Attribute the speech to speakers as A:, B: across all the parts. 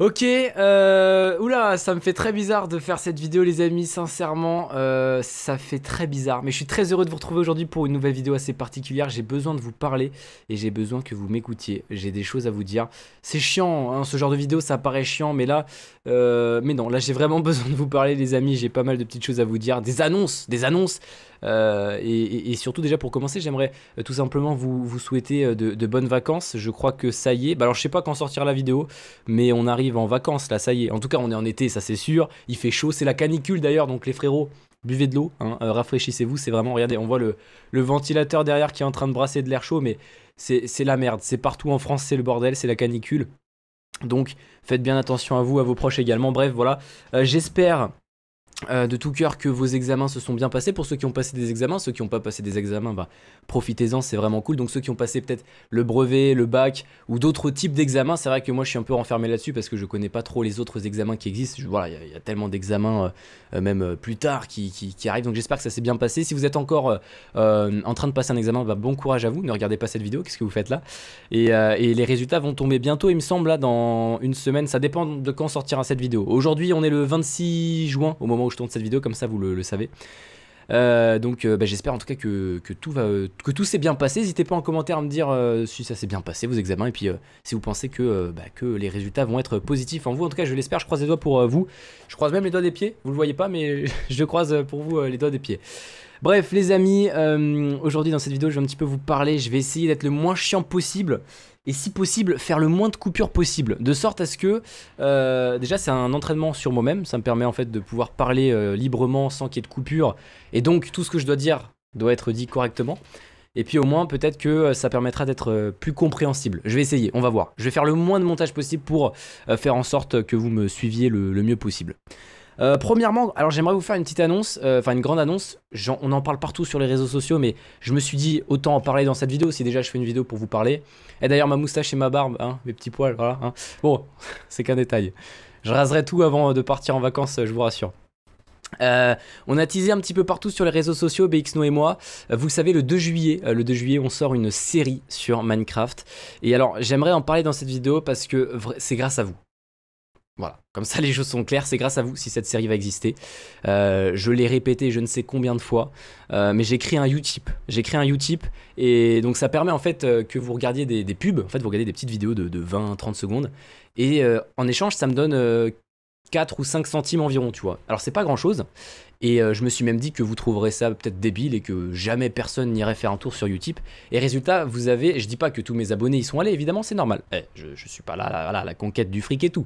A: Ok, euh, oula, ça me fait très bizarre de faire cette vidéo les amis, sincèrement, euh, ça fait très bizarre. Mais je suis très heureux de vous retrouver aujourd'hui pour une nouvelle vidéo assez particulière, j'ai besoin de vous parler et j'ai besoin que vous m'écoutiez, j'ai des choses à vous dire. C'est chiant, hein, ce genre de vidéo ça paraît chiant, mais là, euh, mais non, là j'ai vraiment besoin de vous parler les amis, j'ai pas mal de petites choses à vous dire, des annonces, des annonces euh, et, surtout déjà pour commencer j'aimerais tout simplement vous, souhaiter de, de bonnes vacances, je crois que ça y est, bah alors je sais pas quand sortir la vidéo, mais on arrive en vacances, là, ça y est. En tout cas, on est en été, ça c'est sûr. Il fait chaud, c'est la canicule d'ailleurs, donc les frérots, buvez de l'eau, hein, euh, rafraîchissez-vous. C'est vraiment, regardez, on voit le, ventilateur derrière qui est en train de brasser de l'air chaud, mais c'est la merde. C'est partout en France, c'est le bordel, c'est la canicule. Donc, faites bien attention à vous, à vos proches également. Bref, voilà. Euh, j'espère euh, de tout cœur que vos examens se sont bien passés. Pour ceux qui ont passé des examens, ceux qui n'ont pas passé des examens, bah, profitez-en, c'est vraiment cool. Donc ceux qui ont passé peut-être le brevet, le bac ou d'autres types d'examens, c'est vrai que moi je suis un peu renfermé là-dessus parce que je connais pas trop les autres examens qui existent. voilà, il y, a tellement d'examens euh, euh, même plus tard qui, arrivent. Donc j'espère que ça s'est bien passé. Si vous êtes encore en train de passer un examen, bah, bon courage à vous. Ne regardez pas cette vidéo, qu'est-ce que vous faites là et, et, les résultats vont tomber bientôt, il me semble, là dans une semaine. Ça dépend de quand sortira cette vidéo. Aujourd'hui, on est le 26 juin au moment où je tourne cette vidéo, comme ça vous le, savez. Euh, donc euh, bah, j'espère en tout cas que, tout va que tout s'est bien passé. N'hésitez pas en commentaire à me dire euh, si ça s'est bien passé vos examens et puis si vous pensez que bah, que les résultats vont être positifs en vous. En tout cas, je l'espère. Je croise les doigts pour vous. Je croise même les doigts des pieds. Vous le voyez pas, mais je croise pour vous les doigts des pieds. Bref les amis, aujourd'hui dans cette vidéo je vais un petit peu vous parler, je vais essayer d'être le moins chiant possible et si possible faire le moins de coupures possible, de sorte à ce que euh, déjà c'est un entraînement sur moi-même, ça me permet en fait de pouvoir parler euh, librement sans qu'il y ait de coupure, et donc tout ce que je dois dire doit être dit correctement. Et puis au moins peut-être que euh, ça permettra d'être plus compréhensible. Je vais essayer, on va voir. Je vais faire le moins de montage possible pour faire en sorte que vous me suiviez le mieux possible. Euh, premièrement, alors j'aimerais vous faire une petite annonce, euh, enfin une grande annonce. on en parle partout sur les réseaux sociaux, mais je me suis dit autant en parler dans cette vidéo si déjà je fais une vidéo pour vous parler. Et d'ailleurs, ma moustache et ma barbe, hein, mes petits poils, voilà. Hein. Bon, c'est qu'un détail. Je raserai tout avant euh, de partir en vacances, je vous rassure. on a teasé un petit peu partout sur les réseaux sociaux, BXNO et moi. vous savez, le 2 juillet, le 2 juillet, on sort une série sur Minecraft. Et alors, j'aimerais en parler dans cette vidéo parce que c'est grâce à vous. Voilà, comme ça les choses sont claires, c'est grâce à vous si cette série va exister. Euh, je l'ai répété je ne sais combien de fois, euh, mais j'ai créé un Utip. J'ai créé un Utip et donc ça permet en fait euh, que vous regardiez des, pubs, en fait vous regardez des petites vidéos de, 20-30 secondes et en échange ça me donne 4 ou 5 centimes environ, tu vois. Alors c'est pas grand chose et je me suis même dit que vous trouverez ça peut-être débile et que jamais personne n'irait faire un tour sur Utip. Et résultat, vous avez, je dis pas que tous mes abonnés y sont allés, évidemment c'est normal. Eh, je, suis pas là la, la conquête du fric et tout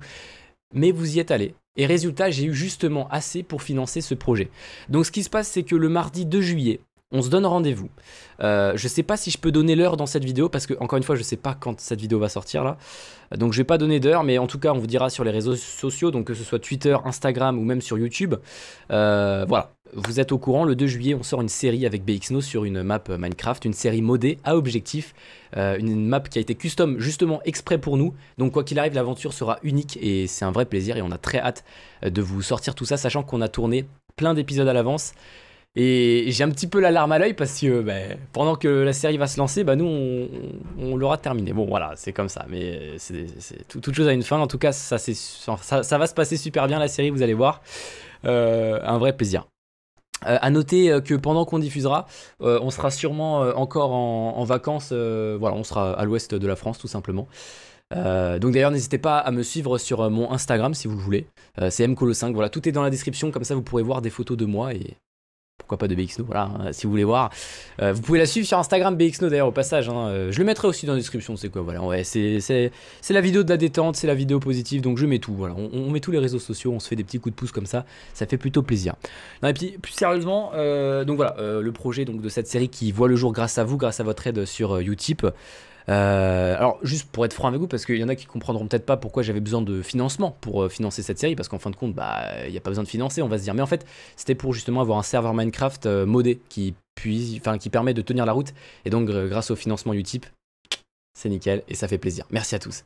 A: mais vous y êtes allé. Et résultat, j'ai eu justement assez pour financer ce projet. Donc ce qui se passe, c'est que le mardi 2 juillet, on se donne rendez-vous. Je euh, je sais pas si je peux donner l'heure dans cette vidéo parce que encore une fois je sais pas quand cette vidéo va sortir là. Donc je vais pas donner d'heure mais en tout cas on vous dira sur les réseaux sociaux donc que ce soit Twitter, Instagram ou même sur YouTube. Euh, voilà, vous êtes au courant, le 2 juillet on sort une série avec BXNO sur une map euh, Minecraft, une série modée à objectif, une map qui a été custom justement exprès pour nous. Donc quoi qu'il arrive l'aventure sera unique et c'est un vrai plaisir et on a très hâte de vous sortir tout ça sachant qu'on a tourné plein d'épisodes à l'avance et j'ai un petit peu l'alarme à l'œil parce que ben, pendant que la série va se lancer, ben, nous, on, l'aura terminé. Bon, voilà, c'est comme ça. Mais euh, c'est toute chose a une fin. En tout cas, ça, va se passer super bien, la série, vous allez voir. Euh, un vrai plaisir. A euh, à noter que pendant qu'on diffusera, on sera sûrement encore en, vacances. voilà, on sera à l'ouest de la France, tout simplement. donc d'ailleurs n'hésitez pas à me suivre sur mon Instagram si vous voulez. c'est mcolo5. Voilà, tout est dans la description, comme ça vous pourrez voir des photos de moi et pourquoi pas de BXNO, voilà, hein, si vous voulez voir. Euh, vous pouvez la suivre sur Instagram BXNO d'ailleurs au passage, hein, euh, je le mettrai aussi dans la description, c'est quoi, voilà, c'est la vidéo de la détente, c'est la vidéo positive, donc je mets tout, voilà, on, met tous les réseaux sociaux, on se fait des petits coups de pouce comme ça, ça fait plutôt plaisir. Non, et puis plus sérieusement, euh, donc voilà, le projet donc, de cette série qui voit le jour grâce à vous, grâce à votre aide sur Utip. Euh, alors, juste pour être franc avec vous, parce qu'il y en a qui comprendront peut-être pas pourquoi j'avais besoin de financement pour euh, financer cette série, parce qu'en fin de compte, bah, il n'y a pas besoin de financer, on va se dire. Mais en fait, c'était pour justement avoir un serveur Minecraft euh, modé qui, qui permet de tenir la route. Et donc, grâce au financement Utip, c'est nickel et ça fait plaisir. Merci à tous.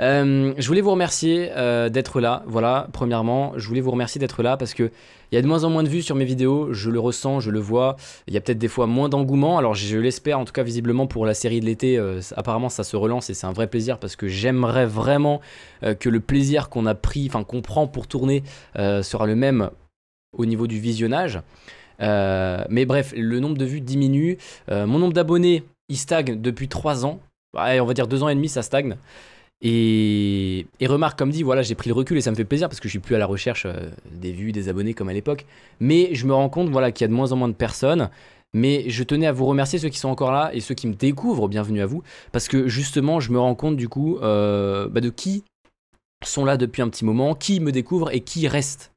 A: Euh, je voulais vous remercier euh, d'être là. Voilà, premièrement, je voulais vous remercier d'être là parce que il y a de moins en moins de vues sur mes vidéos. Je le ressens, je le vois. Il y a peut-être des fois moins d'engouement. Alors je l'espère, en tout cas visiblement pour la série de l'été. Euh, apparemment, ça se relance et c'est un vrai plaisir parce que j'aimerais vraiment que le plaisir qu'on a pris, enfin qu'on prend pour tourner, sera le même au niveau du visionnage. mais bref, le nombre de vues diminue. mon nombre d'abonnés, il stagne depuis 3 ans. on va dire 2 ans et demi, ça stagne. Et, remarque, comme dit, voilà, j'ai pris le recul et ça me fait plaisir parce que je suis plus à la recherche euh, des vues, des abonnés comme à l'époque. Mais je me rends compte, voilà, qu'il y a de moins en moins de personnes. Mais je tenais à vous remercier ceux qui sont encore là et ceux qui me découvrent, bienvenue à vous, parce que justement, je me rends compte du coup euh, bah, de qui sont là depuis un petit moment, qui me découvrent et qui restent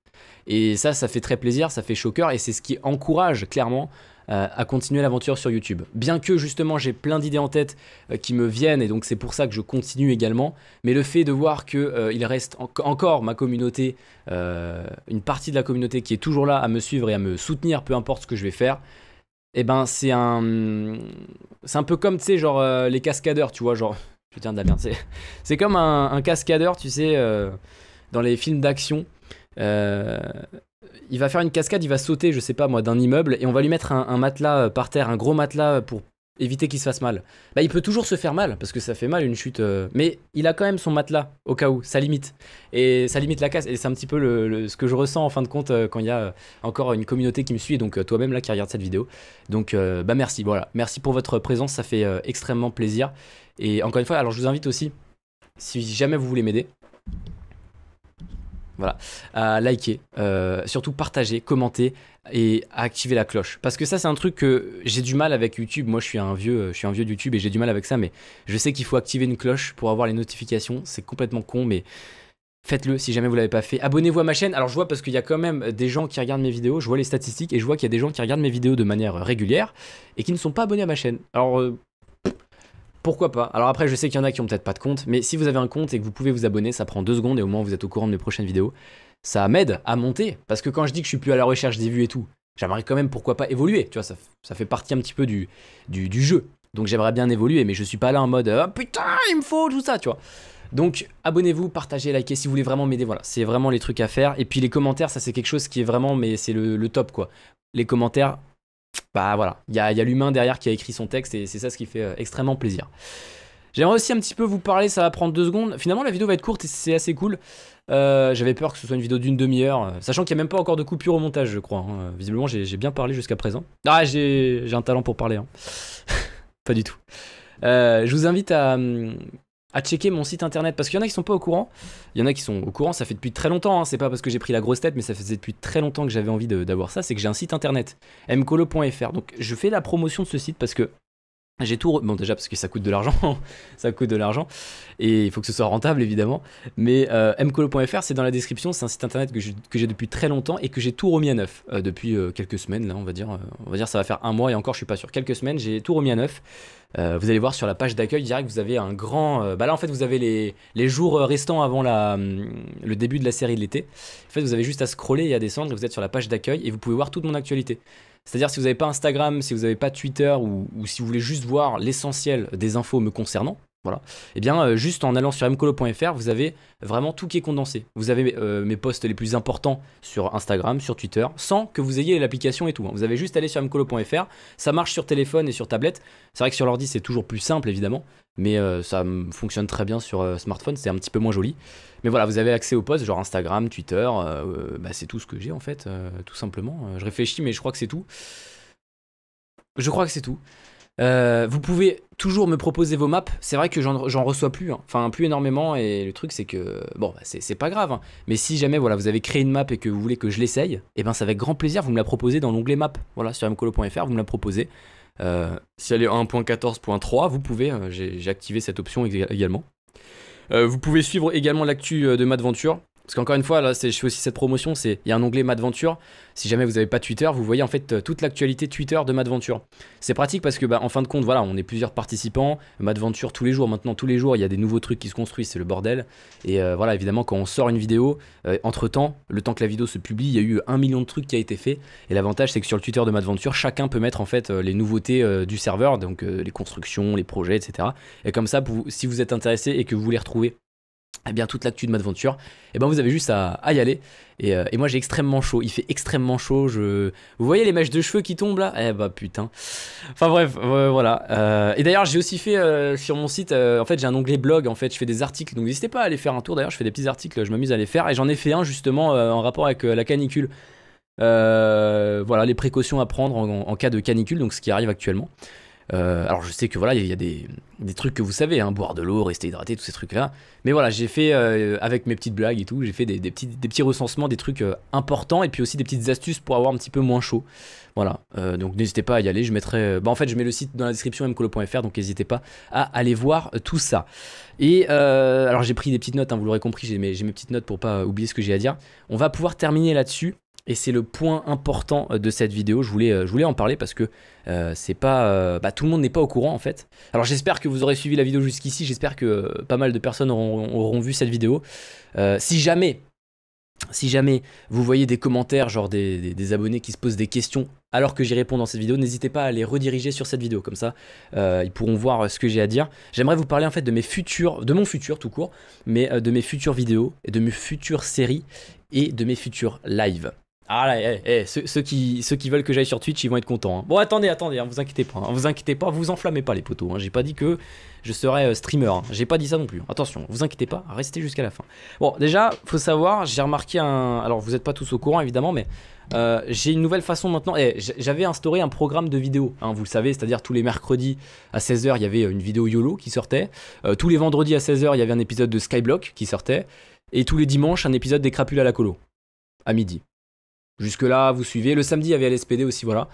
A: Et ça, ça fait très plaisir, ça fait choqueur et c'est ce qui encourage clairement euh, à continuer l'aventure sur YouTube. Bien que justement j'ai plein d'idées en tête euh, qui me viennent et donc c'est pour ça que je continue également, mais le fait de voir qu'il euh, il reste encore ma communauté, une partie de la communauté qui est toujours là à me suivre et à me soutenir, peu importe ce que je vais faire, et eh ben c'est un... C'est un peu comme, tu sais, genre les cascadeurs, tu vois, genre... tiens de la merde, c'est comme un, cascadeur, tu sais, dans les films d'action il va faire une cascade, il va sauter, je sais pas moi, d'un immeuble et on va lui mettre un, matelas euh, par terre, un gros matelas euh, pour éviter qu'il se fasse mal. Bah, il peut toujours se faire mal parce que ça fait mal une chute, euh, mais il a quand même son matelas au cas où, ça limite et ça limite la casse. Et c'est un petit peu le, ce que je ressens en fin de compte quand il y a encore une communauté qui me suit, donc toi-même là qui regarde cette vidéo. Donc, bah merci, voilà, merci pour votre présence, ça fait extrêmement plaisir. Et encore une fois, alors je vous invite aussi, si jamais vous voulez m'aider, voilà. À liker, euh, surtout partager, commenter et à activer la cloche. Parce que ça, c'est un truc que j'ai du mal avec YouTube. Moi, je suis un vieux, je suis un vieux YouTube et j'ai du mal avec ça, mais je sais qu'il faut activer une cloche pour avoir les notifications. C'est complètement con, mais faites-le si jamais vous l'avez pas fait. Abonnez-vous à ma chaîne. Alors je vois parce qu'il y a quand même des gens qui regardent mes vidéos, je vois les statistiques et je vois qu'il y a des gens qui regardent mes vidéos de manière régulière et qui ne sont pas abonnés à ma chaîne. Alors euh, pourquoi pas Alors après, je sais qu'il y en a qui ont peut-être pas de compte, mais si vous avez un compte et que vous pouvez vous abonner, ça prend deux secondes et au moins vous êtes au courant de mes prochaines vidéos. Ça m'aide à monter, parce que quand je dis que je suis plus à la recherche des vues et tout, j'aimerais quand même pourquoi pas évoluer, tu vois, ça, fait partie un petit peu du, du, jeu. Donc j'aimerais bien évoluer, mais je suis pas là en mode «Ah, putain, il me faut tout ça, tu vois. Donc abonnez-vous, partagez, likez si vous voulez vraiment m'aider. Voilà, c'est vraiment les trucs à faire. Et puis les commentaires, ça c'est quelque chose qui est vraiment, mais c'est le top quoi. Les commentaires, bah voilà, il y a, l'humain derrière qui a écrit son texte et c'est ça ce qui fait euh, extrêmement plaisir. J'aimerais aussi un petit peu vous parler, ça va prendre deux secondes. Finalement, la vidéo va être courte et c'est assez cool. Euh, j'avais peur que ce soit une vidéo d'une demi-heure, euh, sachant qu'il n'y a même pas encore de coupure au montage, je crois. Hein. Visiblement, j'ai bien parlé jusqu'à présent. Ah, j'ai un talent pour parler. Hein. pas du tout. je vous invite à, hum, à checker mon site internet parce qu'il y en a qui sont pas au courant. Il y en a qui sont au courant, ça fait depuis très longtemps. Hein. C'est pas parce que j'ai pris la grosse tête, mais ça faisait depuis très longtemps que j'avais envie d'avoir ça. C'est que j'ai un site internet, mcolo.fr. Donc je fais la promotion de ce site parce que j'ai tout. Bon, déjà, parce que ça coûte de l'argent. ça coûte de l'argent. Et il faut que ce soit rentable, évidemment. Mais euh, mcolo.fr, c'est dans la description. C'est un site internet que j'ai depuis très longtemps et que j'ai tout remis à neuf. Euh, depuis euh, quelques semaines, là, on va dire. on va dire, ça va faire un mois et encore, je suis pas sûr. Quelques semaines, j'ai tout remis à neuf. vous allez voir sur la page d'accueil direct, vous avez un grand. bah là, en fait, vous avez les, jours restants avant la, hum, le début de la série de l'été. En fait, vous avez juste à scroller et à descendre. vous êtes sur la page d'accueil et vous pouvez voir toute mon actualité. C'est-à-dire si vous n'avez pas Instagram, si vous n'avez pas Twitter ou, ou, si vous voulez juste voir l'essentiel des infos me concernant, voilà. Et eh bien, euh, juste en allant sur mcolo.fr, vous avez vraiment tout qui est condensé. Vous avez euh, mes posts les plus importants sur Instagram, sur Twitter, sans que vous ayez l'application et tout. Hein. Vous avez juste allé sur mcolo.fr. Ça marche sur téléphone et sur tablette. C'est vrai que sur l'ordi, c'est toujours plus simple, évidemment. Mais euh, ça fonctionne très bien sur smartphone. C'est un petit peu moins joli. Mais voilà, vous avez accès aux posts, genre Instagram, Twitter. Bah, c'est tout ce que j'ai, en fait, tout simplement. Je réfléchis, mais je crois que c'est tout. Je crois que c'est tout. Euh, vous pouvez toujours me proposer vos maps. C'est vrai que j'en reçois plus, hein. enfin plus énormément. Et le truc, c'est que bon, bah, c'est pas grave. Hein. Mais si jamais voilà, vous avez créé une map et que vous voulez que je l'essaye, et eh ben c'est avec grand plaisir. Vous me la proposez dans l'onglet map. Voilà, sur mcolo.fr, vous me la proposez. Euh, si elle est 1.14.3, vous pouvez. Euh, j'ai activé cette option également. vous pouvez suivre également l'actu de Madventure parce qu'encore une fois, là, je fais aussi cette promotion, c'est il y a un onglet Madventure. Si jamais vous n'avez pas Twitter, vous voyez en fait euh, toute l'actualité Twitter de Madventure. C'est pratique parce que, bah, en fin de compte, voilà, on est plusieurs participants. Madventure tous les jours, maintenant tous les jours, il y a des nouveaux trucs qui se construisent, c'est le bordel. Et euh, voilà, évidemment, quand on sort une vidéo, euh, entre temps, le temps que la vidéo se publie, il y a eu un million de trucs qui a été fait. Et l'avantage, c'est que sur le Twitter de Madventure, chacun peut mettre en fait les nouveautés du serveur, donc les constructions, les projets, etc. Et comme ça, si vous êtes intéressé et que vous voulez retrouver eh bien toute l'actu de ma Madventure, et eh ben vous avez juste à, y aller. Euh, et, moi j'ai extrêmement chaud, il fait extrêmement chaud. Je... Vous voyez les mèches de cheveux qui tombent là Eh bah putain. Enfin bref, euh, voilà. Euh, et d'ailleurs j'ai aussi fait sur mon site, en fait j'ai un onglet blog, en fait je fais des articles, donc n'hésitez pas à aller faire un tour. D'ailleurs je fais des petits articles, je m'amuse à les faire. Et j'en ai fait un justement en rapport avec la canicule. voilà les précautions à prendre en, cas de canicule, donc ce qui arrive actuellement. Euh, alors je sais que voilà, il y a des, trucs que vous savez, hein, boire de l'eau, rester hydraté, tous ces trucs-là. Mais voilà, j'ai fait, euh, avec mes petites blagues et tout, j'ai fait des, petits, des petits recensements, des trucs euh, importants, et puis aussi des petites astuces pour avoir un petit peu moins chaud. Voilà, donc n'hésitez pas à y aller, je mettrai... Bah en fait, je mets le site dans la description, mcolo.fr, donc n'hésitez pas à aller voir tout ça. Et alors j'ai pris des petites notes, hein, vous l'aurez compris, j'ai mes, mes petites notes pour pas oublier ce que j'ai à dire. On va pouvoir terminer là-dessus. Et c'est le point important euh, de cette vidéo. Je voulais, euh, je voulais en parler parce que euh, c'est pas, bah, tout le monde n'est pas au courant en fait. Alors j'espère que vous aurez suivi la vidéo jusqu'ici. J'espère que pas mal de personnes auront, vu cette vidéo. si jamais, si jamais vous voyez des commentaires, genre des, abonnés qui se posent des questions alors que j'y réponds dans cette vidéo, n'hésitez pas à les rediriger sur cette vidéo, comme ça ils pourront voir ce que j'ai à dire. J'aimerais vous parler en fait de mes futurs, de mon futur tout court, mais de mes futures vidéos, et de mes futures séries et de mes futurs lives. Ah là, eh, eh, ceux, qui, veulent que j'aille sur Twitch, ils vont être contents. Hein. Bon, attendez, attendez, hein, vous inquiétez pas. Hein. vous inquiétez pas, vous enflammez pas les poteaux. J'ai pas dit que je serais euh, streamer. J'ai pas dit ça non plus. Attention, vous inquiétez pas, restez jusqu'à la fin. Bon, déjà, faut savoir, j'ai remarqué un. Alors, vous êtes pas tous au courant évidemment, mais euh, j'ai une nouvelle façon maintenant. Eh, j'avais instauré un programme de vidéos, vous le savez, c'est-à-dire tous les mercredis à 16h, il y avait euh, une vidéo YOLO qui sortait. tous les vendredis à 16h, il y avait un épisode de Skyblock qui sortait. Et tous les dimanches, un épisode des crapules à la colo, à midi. Jusque-là, vous suivez. Le samedi, il y avait LSPD aussi, voilà.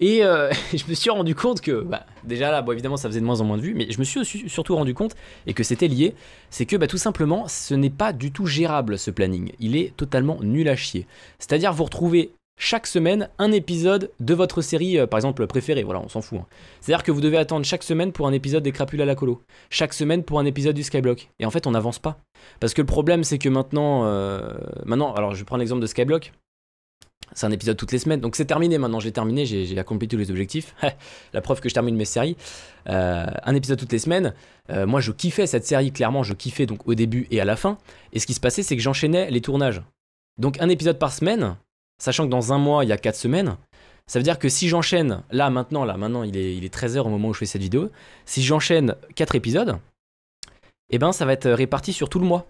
A: Et euh, je me suis rendu compte que, bah, déjà là, bon, évidemment, ça faisait de moins en moins de vues, mais je me suis surtout rendu compte, et que c'était lié, c'est que bah, tout simplement, ce n'est pas du tout gérable ce planning. Il est totalement nul à chier. C'est-à-dire, vous retrouvez chaque semaine un épisode de votre série, euh, par exemple, préférée, voilà, on s'en fout. Hein. C'est-à-dire que vous devez attendre chaque semaine pour un épisode des Crapules à la Colo, chaque semaine pour un épisode du Skyblock. Et en fait, on n'avance pas. Parce que le problème, c'est que maintenant, euh, maintenant, alors je prends l'exemple de Skyblock, c'est un épisode toutes les semaines. Donc c'est terminé maintenant, j'ai terminé, j'ai accompli tous les objectifs. la preuve que je termine mes séries. Euh, un épisode toutes les semaines. Euh, moi je kiffais cette série, clairement je kiffais donc au début et à la fin. Et ce qui se passait c'est que j'enchaînais les tournages. Donc un épisode par semaine, sachant que dans un mois il y a quatre semaines, ça veut dire que si j'enchaîne, là maintenant, là maintenant il est, 13h au moment où je fais cette vidéo, si j'enchaîne quatre épisodes, eh ben ça va être réparti sur tout le mois.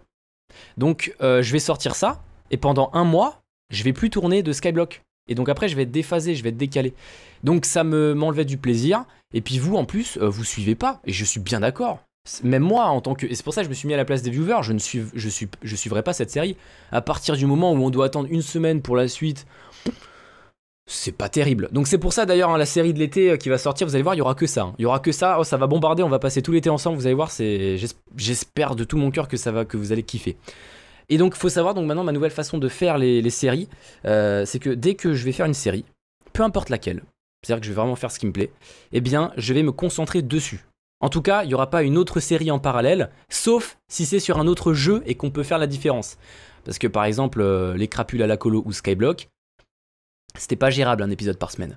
A: Donc euh, je vais sortir ça, et pendant un mois, je vais plus tourner de Skyblock. Et donc après, je vais être déphasé, je vais être décalé. Donc ça me m'enlevait du plaisir. Et puis vous, en plus, euh, vous suivez pas. Et je suis bien d'accord. Même moi, en tant que. Et c'est pour ça que je me suis mis à la place des viewers. Je ne suis, je suis, je suivrai pas cette série. À partir du moment où on doit attendre une semaine pour la suite. C'est pas terrible. Donc c'est pour ça d'ailleurs hein, la série de l'été euh, qui va sortir, vous allez voir, il y aura que ça. Hein. Il y aura que ça. Oh, ça va bombarder, on va passer tout l'été ensemble, vous allez voir, c'est j'espère de tout mon cœur que ça va que vous allez kiffer. Et donc, il faut savoir, donc maintenant, ma nouvelle façon de faire les, séries, euh, c'est que dès que je vais faire une série, peu importe laquelle, c'est-à-dire que je vais vraiment faire ce qui me plaît, eh bien, je vais me concentrer dessus. En tout cas, il n'y aura pas une autre série en parallèle, sauf si c'est sur un autre jeu et qu'on peut faire la différence. Parce que par exemple, euh, les crapules à la colo ou Skyblock, c'était pas gérable un épisode par semaine.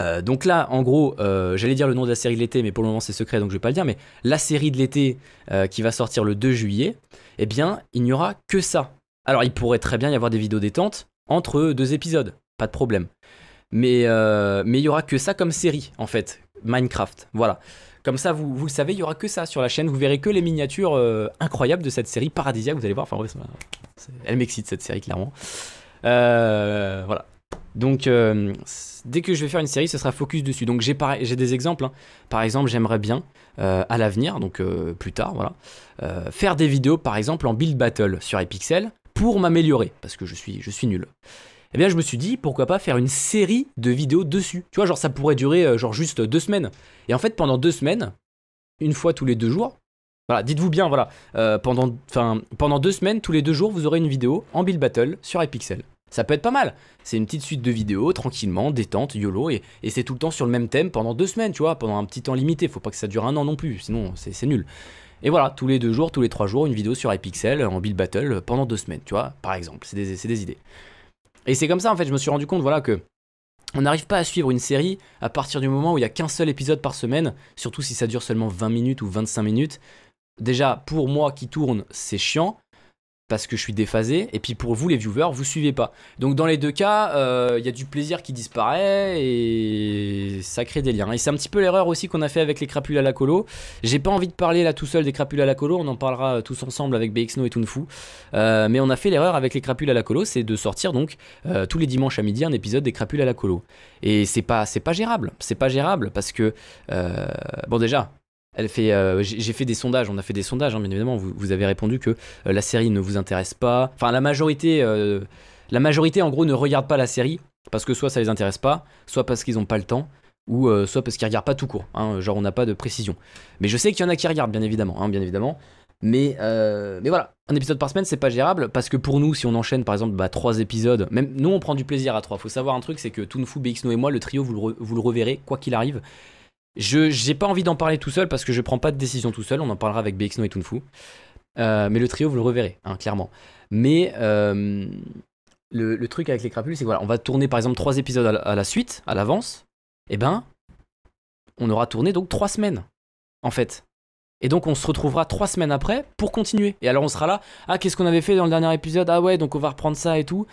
A: Euh, donc là, en gros, euh, j'allais dire le nom de la série de l'été, mais pour le moment c'est secret, donc je vais pas le dire, mais la série de l'été euh, qui va sortir le 2 juillet, eh bien, il n'y aura que ça. Alors il pourrait très bien y avoir des vidéos détentes entre deux épisodes, pas de problème. Mais mais il y aura que ça comme série, en fait, Minecraft, voilà. Comme ça, vous, vous le savez, il y aura que ça sur la chaîne. Vous verrez que les miniatures incroyables de cette série paradisiaque. Vous allez voir. Enfin, ouais, elle m'excite cette série clairement. voilà. Donc, dès que je vais faire une série, ce sera focus dessus. Donc j'ai des exemples. Hein. Par exemple, j'aimerais bien euh, à l'avenir, donc euh, plus tard, voilà, euh, faire des vidéos par exemple en build battle sur Epixel pour m'améliorer parce que je suis, nul. Eh bien, je me suis dit pourquoi pas faire une série de vidéos dessus. Tu vois, genre ça pourrait durer genre juste deux semaines. Et en fait, pendant deux semaines, une fois tous les deux jours, voilà, dites-vous bien, voilà, pendant, pendant deux semaines, tous les deux jours, vous aurez une vidéo en build battle sur Epixel. Ça peut être pas mal. C'est une petite suite de vidéos, tranquillement, détente, YOLO, et, c'est tout le temps sur le même thème pendant deux semaines, tu vois, pendant un petit temps limité. Faut pas que ça dure un an non plus, sinon c'est nul. Et voilà, tous les deux jours, tous les trois jours, une vidéo sur iPixel en build battle pendant deux semaines, tu vois, par exemple. C'est des, des, idées. Et c'est comme ça, en fait, je me suis rendu compte, voilà, que on n'arrive pas à suivre une série à partir du moment où il n'y a qu'un seul épisode par semaine, surtout si ça dure seulement 20 minutes ou 25 minutes. Déjà, pour moi qui tourne, c'est chiant parce que je suis déphasé, et puis pour vous les viewers, vous suivez pas. Donc dans les deux cas, il euh, y a du plaisir qui disparaît et ça crée des liens. Et c'est un petit peu l'erreur aussi qu'on a fait avec les crapules à la colo. J'ai pas envie de parler là tout seul des crapules à la colo, on en parlera euh, tous ensemble avec BXNO et Tunfu. Euh, mais on a fait l'erreur avec les crapules à la colo, c'est de sortir donc tous les dimanches à midi un épisode des crapules à la colo. Et c'est pas c'est pas gérable, c'est pas gérable parce que bon déjà elle fait, euh, j'ai fait des sondages, on a fait des sondages, hein, bien évidemment. Vous, avez répondu que euh, la série ne vous intéresse pas. Enfin, la majorité, euh, la majorité en gros ne regarde pas la série parce que soit ça les intéresse pas, soit parce qu'ils n'ont pas le temps, ou soit parce qu'ils regardent pas tout court. Hein, genre, on n'a pas de précision. Mais je sais qu'il y en a qui regardent, bien évidemment, hein, bien évidemment. Mais, mais voilà, un épisode par semaine, c'est pas gérable parce que pour nous, si on enchaîne par exemple bah, trois épisodes, même nous on prend du plaisir à trois. Faut savoir un truc, c'est que Toonfu, BX, et moi, le trio, vous le reverrez quoi qu'il arrive je pas envie d'en parler tout seul parce que je prends pas de décision tout seul. On en parlera avec BXNO et ToonFu euh, mais le trio, vous le reverrez, hein, clairement. Mais euh, le, truc avec les crapules, c'est que voilà, on va tourner par exemple trois épisodes à la, suite, à l'avance. Et eh ben, on aura tourné donc trois semaines, en fait. Et donc on se retrouvera trois semaines après pour continuer. Et alors on sera là, ah qu'est-ce qu'on avait fait dans le dernier épisode Ah ouais, donc on va reprendre ça et tout.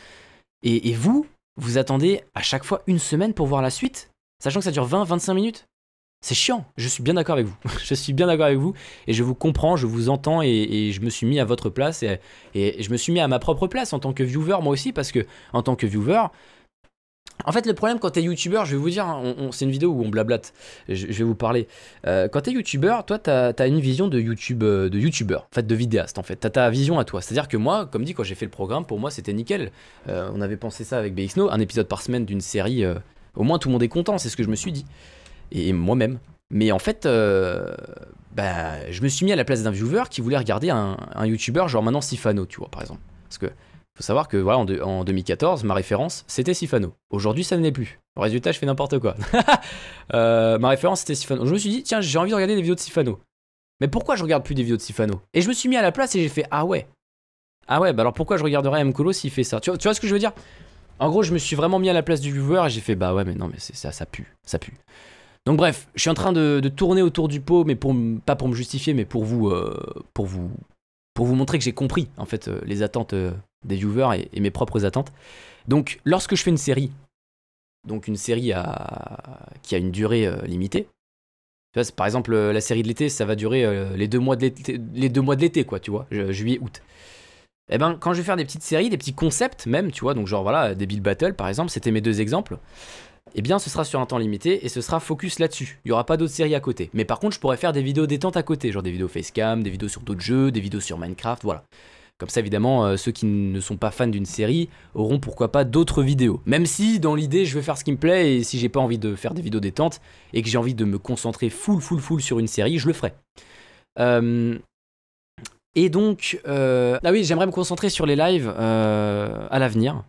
A: Et, et vous, vous attendez à chaque fois une semaine pour voir la suite, sachant que ça dure 20-25 minutes. C'est chiant, je suis bien d'accord avec vous. je suis bien d'accord avec vous et je vous comprends, je vous entends et, je me suis mis à votre place et, je me suis mis à ma propre place en tant que viewer moi aussi parce que en tant que viewer, en fait, le problème quand t'es youtubeur, je vais vous dire, hein, c'est une vidéo où on blablate, je, vais vous parler. Euh, quand t'es youtubeur, toi, t'as as une vision de YouTube, euh, de youtubeur, en fait, de vidéaste, en fait. T'as ta vision à toi. C'est-à-dire que moi, comme dit, quand j'ai fait le programme, pour moi, c'était nickel. Euh, on avait pensé ça avec BXNO, un épisode par semaine d'une série. au moins, tout le monde est content, c'est ce que je me suis dit et moi-même. Mais en fait, euh, bah, je me suis mis à la place d'un viewer qui voulait regarder un, YouTuber, genre maintenant Sifano, tu vois, par exemple. Parce que faut savoir que voilà, en, 2014, ma référence, c'était Sifano. Aujourd'hui, ça ne l'est plus. Au résultat, je fais n'importe quoi. Euh, ma référence, c'était Sifano. Je me suis dit, tiens, j'ai envie de regarder des vidéos de Sifano. Mais pourquoi je regarde plus des vidéos de Sifano Et je me suis mis à la place et j'ai fait, ah ouais. Ah ouais, bah alors pourquoi je regarderais M. s'il fait ça tu vois, ce que je veux dire en gros, je me suis vraiment mis à la place du viewer et j'ai fait bah ouais, mais non, mais ça, ça pue, ça pue. Donc bref, je suis en train de, tourner autour du pot, mais pas pour me justifier, mais euh, pour vous, pour vous, montrer que j'ai compris en fait euh, les attentes euh, des viewers et, mes propres attentes. Donc lorsque je fais une série, donc une série qui a une durée limitée, tu vois, par exemple la série de l'été, ça va durer les deux mois de l'été, les deux mois de l'été quoi, tu vois, juillet, août. Eh ben, quand je vais faire des petites séries, des petits concepts même, tu vois, donc genre voilà, des Bill Battle par exemple, c'était mes deux exemples eh bien ce sera sur un temps limité et ce sera focus là-dessus. Il y aura pas d'autres séries à côté. Mais par contre, je pourrais faire des vidéos détente à côté, genre des vidéos facecam, des vidéos sur d'autres jeux, des vidéos sur Minecraft, voilà. Comme ça, évidemment, euh, ceux qui ne sont pas fans d'une série auront pourquoi pas d'autres vidéos. Même si, dans l'idée, je veux faire ce qui me plaît et si j'ai pas envie de faire des vidéos détente et que j'ai envie de me concentrer full, full, full sur une série, je le ferai. Euh, et donc, euh... ah oui, j'aimerais me concentrer sur les lives euh, à l'avenir.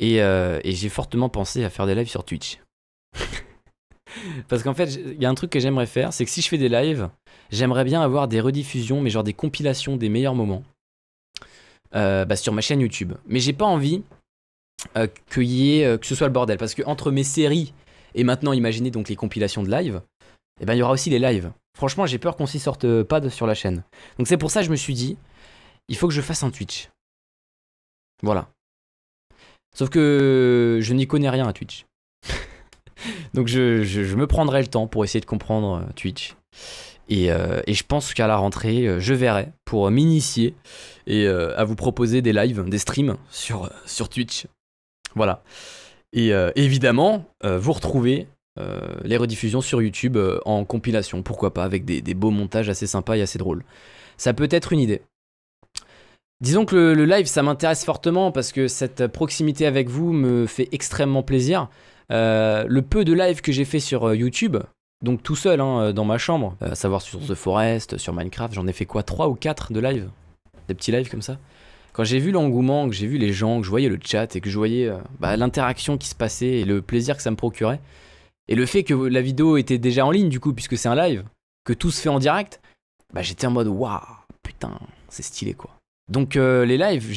A: Euh, et, j'ai fortement pensé à faire des lives sur Twitch. Parce qu'en fait, il y a un truc que j'aimerais faire, c'est que si je fais des lives, j'aimerais bien avoir des rediffusions, mais genre des compilations des meilleurs moments euh, bah, sur ma chaîne YouTube. Mais j'ai pas envie euh, que, que ce soit le bordel, parce que entre mes séries et maintenant, imaginez donc les compilations de live, eh ben il y aura aussi les lives. Franchement, j'ai peur qu'on s'y sorte pas sur la chaîne. Donc c'est pour ça que je me suis dit, il faut que je fasse un Twitch. Voilà. Sauf que je n'y connais rien à Twitch. Donc je, me prendrai le temps pour essayer de comprendre euh, Twitch. Euh, et, je pense qu'à la rentrée, euh, je verrai pour m'initier et à vous proposer des lives, des streams sur, sur Twitch. Voilà. Et évidemment, vous retrouvez les rediffusions sur YouTube en compilation, pourquoi pas, avec des beaux montages assez sympas et assez drôles. Ça peut être une idée. Disons que le, live, ça m'intéresse fortement parce que cette proximité avec vous me fait extrêmement plaisir. Euh, le peu de live que j'ai fait sur euh, YouTube, donc tout seul hein, euh, dans ma chambre, à savoir sur The Forest, sur Minecraft, j'en ai fait quoi 3 ou 4 de live Des petits lives comme ça quand j'ai vu l'engouement, que j'ai vu les gens, que je voyais le chat et que je voyais bah, l'interaction qui se passait et le plaisir que ça me procurait, et le fait que la vidéo était déjà en ligne du coup, puisque c'est un live, que tout se fait en direct, bah, j'étais en mode waouh, putain, c'est stylé quoi. Donc euh, les lives,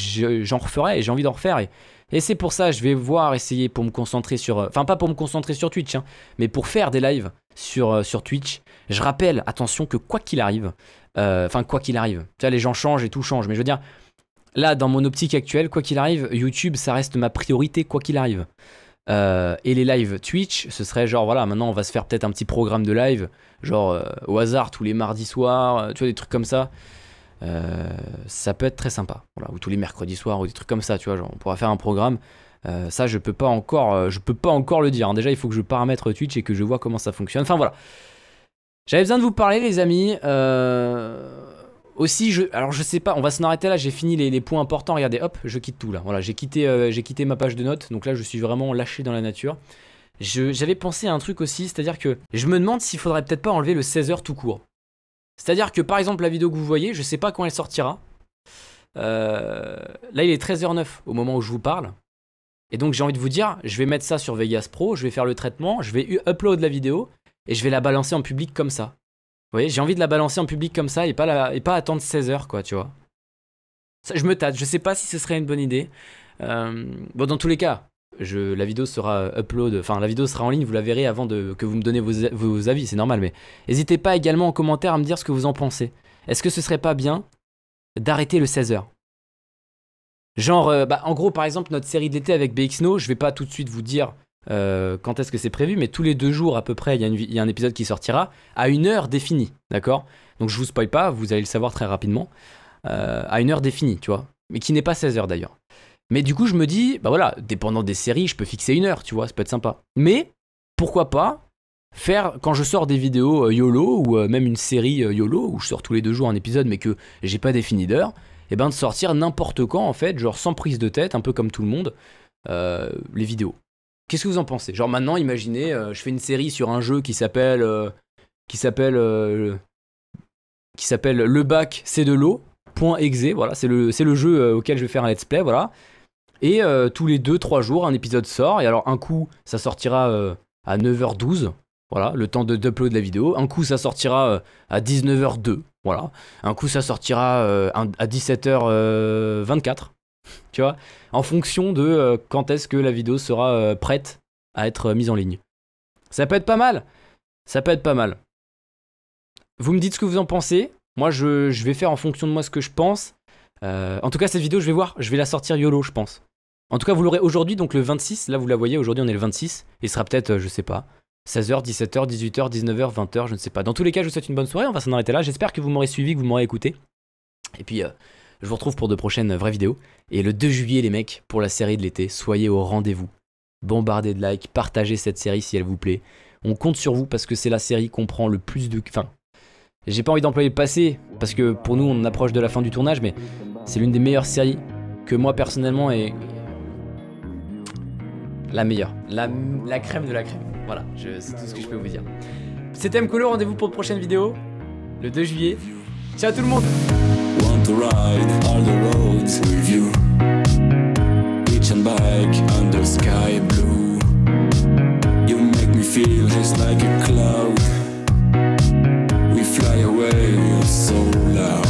A: j'en referai et j'ai envie d'en refaire. Et, c'est pour ça, je vais voir, essayer pour me concentrer sur... Euh, enfin, pas pour me concentrer sur Twitch, hein, mais pour faire des lives sur, euh, sur Twitch. Je rappelle, attention, que quoi qu'il arrive... Enfin, quoi qu'il arrive. Tu vois, les gens changent et tout change. Mais je veux dire, là, dans mon optique actuelle, quoi qu'il arrive, YouTube, ça reste ma priorité, quoi qu'il arrive. et les lives Twitch, ce serait genre, voilà, maintenant on va se faire peut-être un petit programme de live, genre au hasard tous les mardis soirs, tu vois, des trucs comme ça. Euh, ça peut être très sympa. Voilà, ou tous les mercredis soirs ou des trucs comme ça, tu vois, on pourra faire un programme. Euh, ça, je peux pas encore, euh, je peux pas encore le dire. Hein. Déjà, il faut que je paramètre Twitch et que je vois comment ça fonctionne. Enfin voilà. J'avais besoin de vous parler, les amis. Aussi, je, alors je sais pas, on va s'en arrêter là. J'ai fini les, points importants. Regardez, hop, je quitte tout là. Voilà, j'ai quitté, j'ai quitté ma page de notes. Donc là, je suis vraiment lâché dans la nature. J'avais pensé à un truc aussi, c'est-à-dire que je me demande s'il faudrait peut-être pas enlever le 16h tout court. C'est-à-dire que par exemple la vidéo que vous voyez, je ne sais pas quand elle sortira. Euh, là il est 13h09 au moment où je vous parle. Et donc j'ai envie de vous dire, je vais mettre ça sur Vegas Pro, je vais faire le traitement, je vais upload la vidéo et je vais la balancer en public comme ça. Vous voyez, j'ai envie de la balancer en public comme ça et pas, et pas attendre 16h quoi, tu vois. Ça, je me tâte, je sais pas si ce serait une bonne idée. Euh, bon, dans tous les cas, la vidéo sera upload, la vidéo sera en ligne, vous la verrez avant que vous me donnez vos, avis, c'est normal, mais n'hésitez pas également en commentaire à me dire ce que vous en pensez. Est-ce que ce serait pas bien d'arrêter le 16h Genre, euh, bah, en gros, par exemple, notre série l'été avec BXNO, je vais pas tout de suite vous dire euh, quand est-ce que c'est prévu, mais tous les deux jours à peu près, il y, a un épisode qui sortira à une heure définie, d'accord Donc je vous spoil pas, vous allez le savoir très rapidement, euh, à une heure définie, tu vois, mais qui n'est pas 16h d'ailleurs. Mais du coup, je me dis, bah voilà, dépendant des séries, je peux fixer une heure, tu vois, ça peut être sympa. Mais pourquoi pas faire, quand je sors des vidéos euh, YOLO ou euh, même une série euh, YOLO où je sors tous les deux jours un épisode mais que j'ai pas défini d'heure, et eh ben de sortir n'importe quand en fait, genre sans prise de tête, un peu comme tout le monde, les vidéos. Qu'est-ce que vous en pensez Genre maintenant, imaginez, je fais une série sur un jeu qui s'appelle qui s'appelle qui s'appelle le bac c'est de l'eau. .exe, voilà, c'est le, le jeu auquel je vais faire un let's play, voilà. Et euh, tous les 2-3 jours, un épisode sort. Et alors, un coup, ça sortira euh, à 9h12. Voilà, le temps de d'upload la vidéo. Un coup, ça sortira euh, à 19h02. Voilà. Un coup, ça sortira à 17h24. tu vois En fonction de quand est-ce que la vidéo sera prête à être mise en ligne. Ça peut être pas mal. Ça peut être pas mal. Vous me dites ce que vous en pensez. Moi, je, vais faire en fonction de moi ce que je pense. en tout cas, cette vidéo, je vais voir. Je vais la sortir YOLO, je pense. En tout cas, vous l'aurez aujourd'hui, donc le 26. Là, vous la voyez, aujourd'hui, on est le 26. Il sera peut-être, euh, je sais pas, 16h, 17h, 18h, 19h, 20h, je ne sais pas. Dans tous les cas, je vous souhaite une bonne soirée. On va s'en arrêter là. J'espère que vous m'aurez suivi, que vous m'aurez écouté. Et puis, euh, je vous retrouve pour de prochaines vraies vidéos. Et le 2 juillet, les mecs, pour la série de l'été, soyez au rendez-vous. Bombardez de likes, partagez cette série si elle vous plaît. On compte sur vous parce que c'est la série qu'on prend le plus de. Enfin, j'ai pas envie d'employer le passé parce que pour nous, on approche de la fin du tournage, mais c'est l'une des meilleures séries que moi personnellement et la meilleure. La, crème de la crème. Voilà, c'est tout ce que je peux vous dire. C'était Mkolo, rendez-vous pour une prochaine vidéo le 2 juillet. Ciao tout le monde